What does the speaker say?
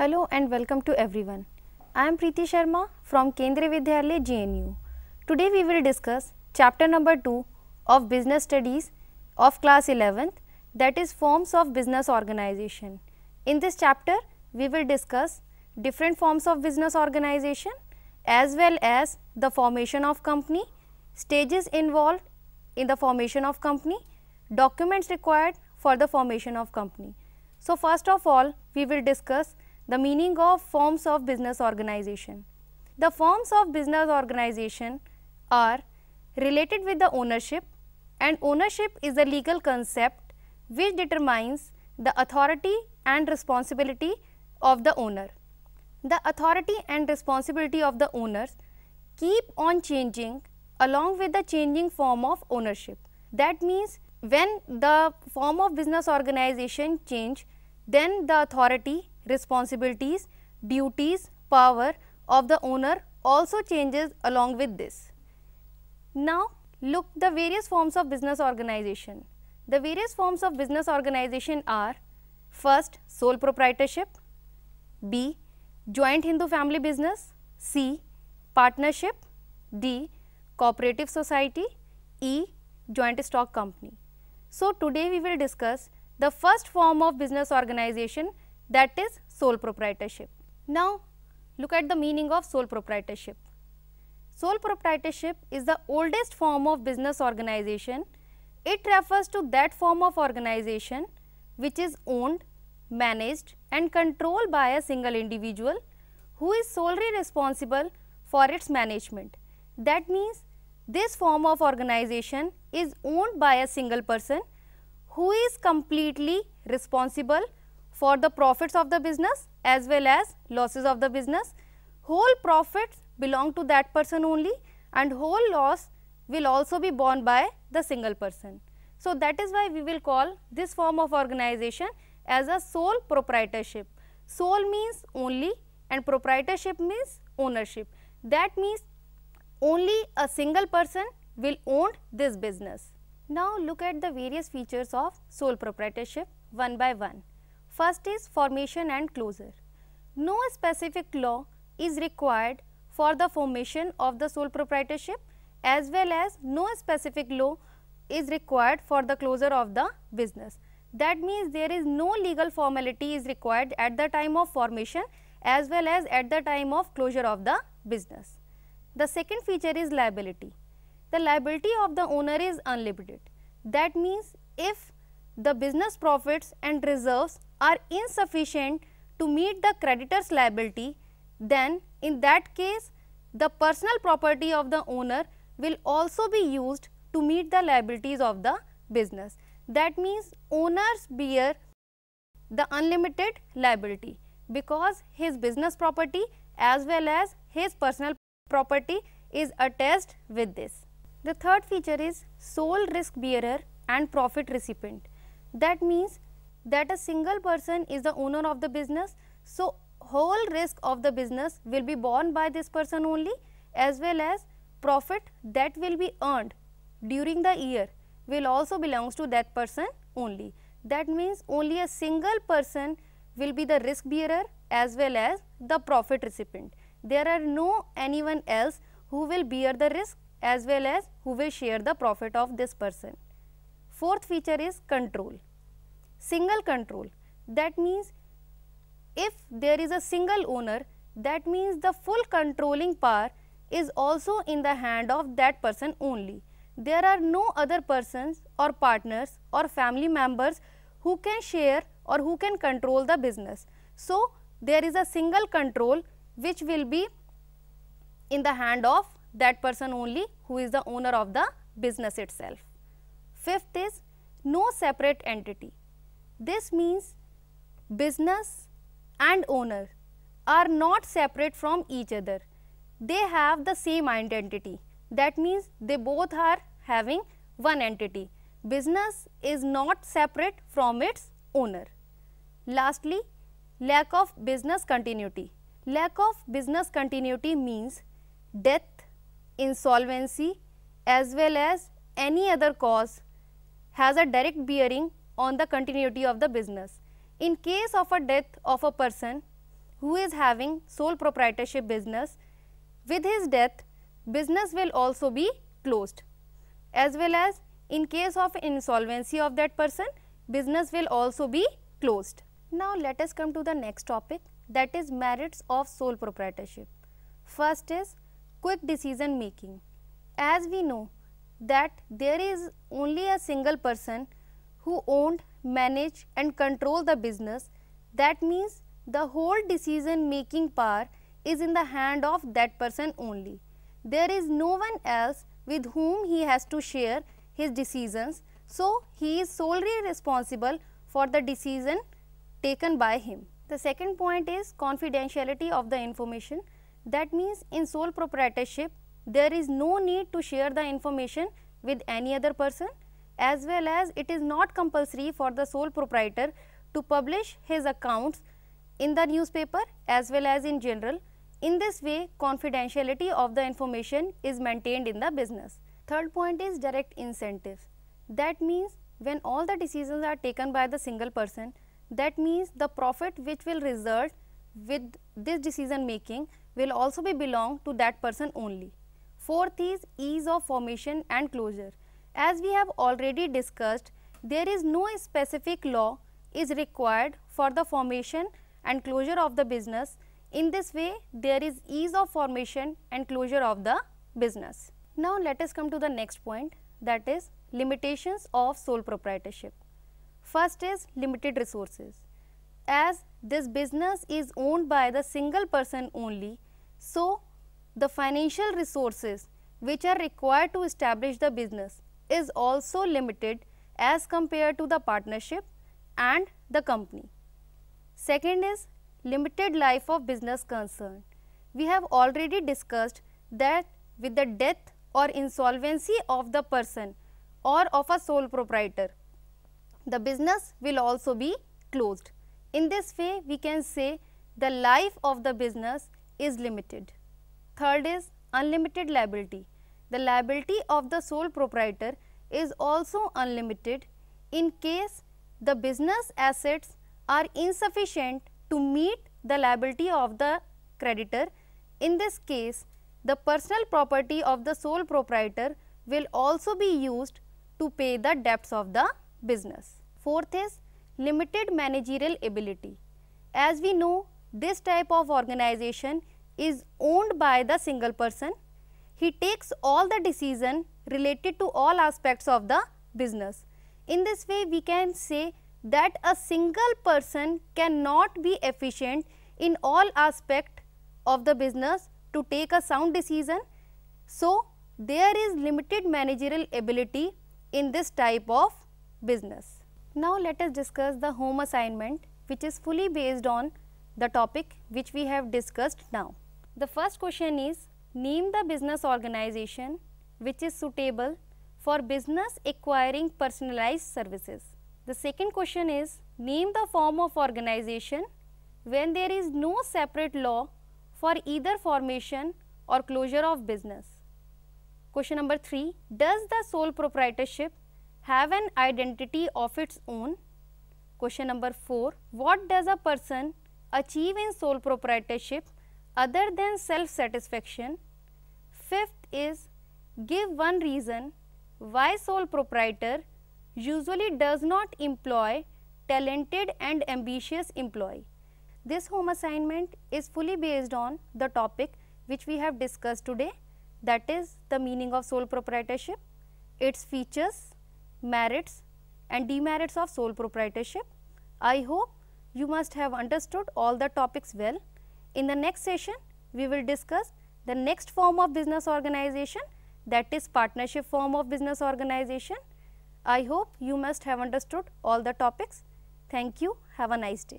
Hello and welcome to everyone. I am Preeti Sharma from Kendra Vidyalaya GNU. Today we will discuss chapter number 2 of Business Studies of class 11th that is forms of business organization. In this chapter we will discuss different forms of business organization as well as the formation of company, stages involved in the formation of company, documents required for the formation of company. So, first of all we will discuss the meaning of forms of business organization. The forms of business organization are related with the ownership and ownership is a legal concept which determines the authority and responsibility of the owner. The authority and responsibility of the owners keep on changing along with the changing form of ownership. That means when the form of business organization change, then the authority responsibilities, duties, power of the owner also changes along with this. Now, look the various forms of business organization. The various forms of business organization are first sole proprietorship, B joint Hindu family business, C partnership, D cooperative society, E joint stock company. So, today we will discuss the first form of business organization that is sole proprietorship. Now, look at the meaning of sole proprietorship. Sole proprietorship is the oldest form of business organization. It refers to that form of organization which is owned, managed and controlled by a single individual who is solely responsible for its management. That means, this form of organization is owned by a single person who is completely responsible for the profits of the business as well as losses of the business. Whole profits belong to that person only and whole loss will also be borne by the single person. So, that is why we will call this form of organization as a sole proprietorship. Sole means only and proprietorship means ownership. That means only a single person will own this business. Now, look at the various features of sole proprietorship one by one. First is formation and closure. No specific law is required for the formation of the sole proprietorship as well as no specific law is required for the closure of the business. That means there is no legal formality is required at the time of formation as well as at the time of closure of the business. The second feature is liability. The liability of the owner is unlimited. That means if the business profits and reserves are insufficient to meet the creditor's liability, then in that case the personal property of the owner will also be used to meet the liabilities of the business. That means owners bear the unlimited liability because his business property as well as his personal property is attached with this. The third feature is sole risk bearer and profit recipient. That means that a single person is the owner of the business. So, whole risk of the business will be borne by this person only as well as profit that will be earned during the year will also belongs to that person only. That means, only a single person will be the risk bearer as well as the profit recipient. There are no anyone else who will bear the risk as well as who will share the profit of this person. Fourth feature is control single control. That means if there is a single owner, that means the full controlling power is also in the hand of that person only. There are no other persons or partners or family members who can share or who can control the business. So, there is a single control which will be in the hand of that person only who is the owner of the business itself. Fifth is no separate entity. This means business and owner are not separate from each other. They have the same identity. That means they both are having one entity. Business is not separate from its owner. Lastly, lack of business continuity. Lack of business continuity means death, insolvency as well as any other cause has a direct bearing on the continuity of the business. In case of a death of a person who is having sole proprietorship business, with his death, business will also be closed. As well as in case of insolvency of that person, business will also be closed. Now, let us come to the next topic that is merits of sole proprietorship. First is quick decision making. As we know that there is only a single person who owned, managed and controlled the business. That means the whole decision making power is in the hand of that person only. There is no one else with whom he has to share his decisions. So, he is solely responsible for the decision taken by him. The second point is confidentiality of the information. That means in sole proprietorship, there is no need to share the information with any other person as well as it is not compulsory for the sole proprietor to publish his accounts in the newspaper as well as in general. In this way, confidentiality of the information is maintained in the business. Third point is direct incentives. That means when all the decisions are taken by the single person, that means the profit which will result with this decision making will also be belong to that person only. Fourth is ease of formation and closure. As we have already discussed, there is no specific law is required for the formation and closure of the business. In this way, there is ease of formation and closure of the business. Now, let us come to the next point that is limitations of sole proprietorship. First is limited resources. As this business is owned by the single person only, so the financial resources which are required to establish the business is also limited as compared to the partnership and the company. Second is limited life of business concern. We have already discussed that with the death or insolvency of the person or of a sole proprietor, the business will also be closed. In this way, we can say the life of the business is limited. Third is unlimited liability. The liability of the sole proprietor is also unlimited in case the business assets are insufficient to meet the liability of the creditor. In this case, the personal property of the sole proprietor will also be used to pay the debts of the business. Fourth is limited managerial ability. As we know, this type of organization is owned by the single person he takes all the decision related to all aspects of the business. In this way, we can say that a single person cannot be efficient in all aspect of the business to take a sound decision. So, there is limited managerial ability in this type of business. Now, let us discuss the home assignment which is fully based on the topic which we have discussed now. The first question is Name the business organization which is suitable for business acquiring personalized services. The second question is name the form of organization when there is no separate law for either formation or closure of business. Question number 3 Does the sole proprietorship have an identity of its own? Question number 4 What does a person achieve in sole proprietorship other than self-satisfaction. Fifth is give one reason why sole proprietor usually does not employ talented and ambitious employee. This home assignment is fully based on the topic which we have discussed today that is the meaning of sole proprietorship, its features, merits and demerits of sole proprietorship. I hope you must have understood all the topics well. In the next session, we will discuss the next form of business organization that is partnership form of business organization. I hope you must have understood all the topics. Thank you. Have a nice day.